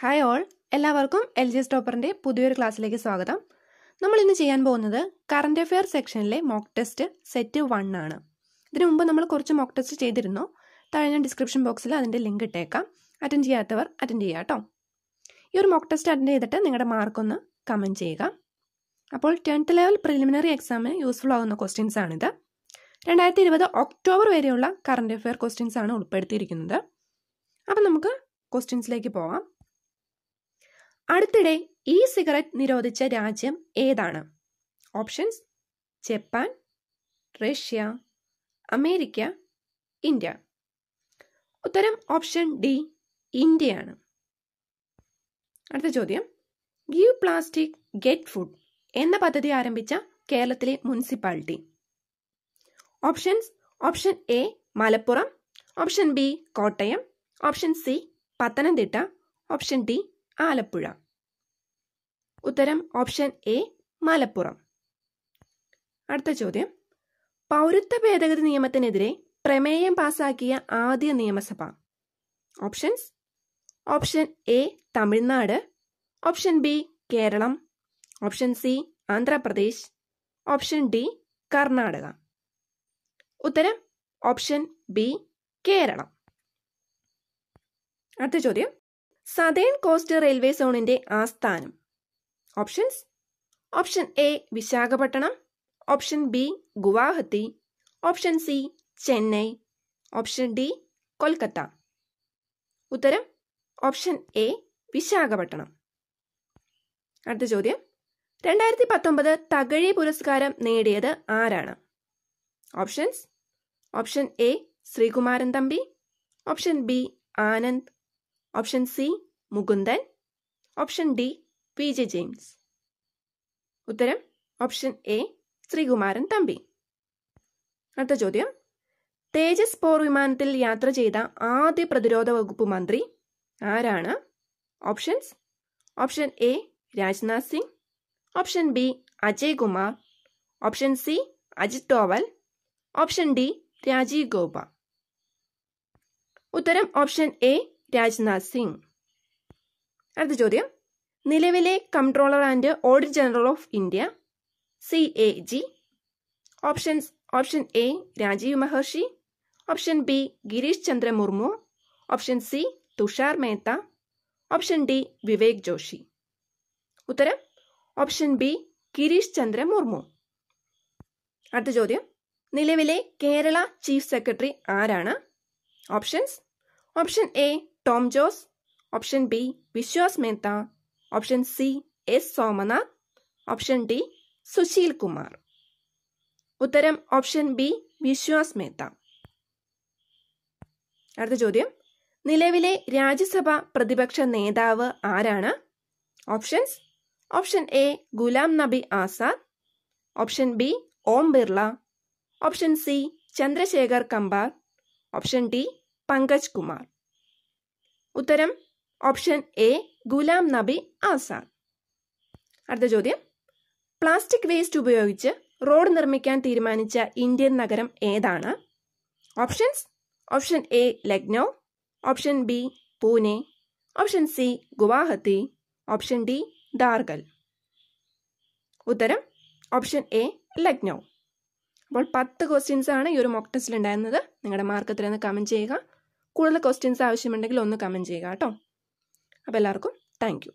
hi all എല്ലാവർക്കും L G സ്റ്റോപ്പറിൻ്റെ പുതിയൊരു ക്ലാസ്സിലേക്ക് സ്വാഗതം നമ്മൾ ഇന്ന് ചെയ്യാൻ പോകുന്നത് കറണ്ട് അഫെയർ സെക്ഷനിലെ മോക്ക് ടെസ്റ്റ് സെറ്റ് വൺ ആണ് ഇതിനു മുമ്പ് നമ്മൾ കുറച്ച് മോക്ക് ടെസ്റ്റ് ചെയ്തിരുന്നു താഴെ ഡിസ്ക്രിപ്ഷൻ ബോക്സിൽ അതിൻ്റെ ലിങ്ക് ഇട്ടേക്കാം അറ്റൻഡ് ചെയ്യാത്തവർ അറ്റൻഡ് ചെയ്യുക കേട്ടോ ഈ ഒരു മോക്ക് ടെസ്റ്റ് അറ്റൻഡ് ചെയ്തിട്ട് നിങ്ങളുടെ മാർക്കൊന്ന് കമൻറ്റ് ചെയ്യുക അപ്പോൾ ടെൻത്ത് ലെവൽ പ്രിലിമിനറി എക്സാമിന് യൂസ്ഫുൾ ആകുന്ന ക്വസ്റ്റ്യൻസ് ആണിത് രണ്ടായിരത്തി ഇരുപത് ഒക്ടോബർ വരെയുള്ള കറണ്ട് അഫെയർ ക്വസ്റ്റ്യൻസ് ആണ് ഉൾപ്പെടുത്തിയിരിക്കുന്നത് അപ്പം നമുക്ക് ക്വസ്റ്റ്യൻസിലേക്ക് പോവാം അടുത്തിടെ ഈ സിഗരറ്റ് നിരോധിച്ച രാജ്യം ഏതാണ് options Japan Russia America India ഉത്തരം ഓപ്ഷൻ ഡി ഇന്ത്യയാണ് അടുത്ത ചോദ്യം ഗീവ് പ്ലാസ്റ്റിക് ഗെറ്റ് ഫുഡ് എന്ന പദ്ധതി ആരംഭിച്ച കേരളത്തിലെ municipality options option A Malappuram option B Kottayam option C Pathanamthitta option D Alappuzha ഉത്തരം ഓപ്ഷൻ എ മലപ്പുറം അടുത്ത ചോദ്യം പൗരത്വ ഭേദഗതി നിയമത്തിനെതിരെ പ്രമേയം പാസാക്കിയ ആദ്യ നിയമസഭ options option A Tamil Nadu option B Kerala option C Andhra Pradesh option D Karnataka ഉത്തരം ഓപ്ഷൻ ബി കേരളം അടുത്ത ചോദ്യം സതേൺ കോസ്റ്റ് റെയിൽവേ സോണിന്റെ ആസ്ഥാനം options option A Visakhapatnam option B Guwahati option C Chennai option D Kolkata ഉത്തരം ഓപ്ഷൻ എ വിശാഖപട്ടണം അടുത്ത ചോദ്യം രണ്ടായിരത്തി പത്തൊമ്പത് തകഴി പുരസ്കാരം നേടിയത് ആരാണ് options option A Sreekumaran Thampi option B Anand option C Mukundan option D P J James ഉത്തരം ഓപ്ഷൻ എ ശ്രീകുമാരൻ തമ്പി അടുത്ത ചോദ്യം തേജസ് പോർ വിമാനത്തിൽ യാത്ര ചെയ്ത ആദ്യ പ്രതിരോധ വകുപ്പ് മന്ത്രി ആരാണ് options option A Rajnath Singh option B Ajay Kumar option C Ajit Doval option D Rajiv Gauba ഉത്തരം ഓപ്ഷൻ എ രാജ്നാഥ് സിംഗ് അടുത്ത ചോദ്യം നിലവിലെ comptroller and audit general of India C A G options option A Rajiv Mehrishi option B Girish Chandra Murmu option C Tushar Mehta option D Vivek Joshi ഉത്തരം ഓപ്ഷൻ ബി ഗിരീഷ് ചന്ദ്ര മുർമു അടുത്ത ചോദ്യം നിലവിലെ Kerala chief secretary ആരാണ് options option A Tom Jose option B Vishwas Mehta option C S Somanath option D Sushil Kumar ഉത്തരം option B Vishwas Mehta അടുത്ത ചോദ്യം നിലവിലെ രാജ്യസഭ പ്രതിപക്ഷ നേതാവ് ആരാണ് options option A Ghulam Nabi Azad option B Om Birla option C Chandrashekhar Kambar option D Pankaj Kumar ഉത്തരം ഓപ്ഷൻ എ ഗുലാം നബി ആസാദ് അടുത്ത ചോദ്യം പ്ലാസ്റ്റിക് വേസ്റ്റ് ഉപയോഗിച്ച് റോഡ് നിർമ്മിക്കാൻ തീരുമാനിച്ച ഇന്ത്യൻ നഗരം ഏതാണ് options option A Lucknow option B Pune option C Guwahati option D ഡാർഗൽ ഉത്തരം ഓപ്ഷൻ എ ലക്നൗ അപ്പോൾ പത്ത് ക്വസ്റ്റ്യൻസ് ആണ് ഈ ഒരു മോക്ക് ഉണ്ടായിരുന്നത് നിങ്ങളുടെ മാർക്ക് ഒന്ന് കമൻറ്റ് ചെയ്യുക കൂടുതൽ ക്വസ്റ്റ്യൻസ് ആവശ്യമുണ്ടെങ്കിൽ ഒന്ന് കമൻറ്റ് ചെയ്യുക കേട്ടോ അപ്പോൾ എല്ലാവർക്കും താങ്ക്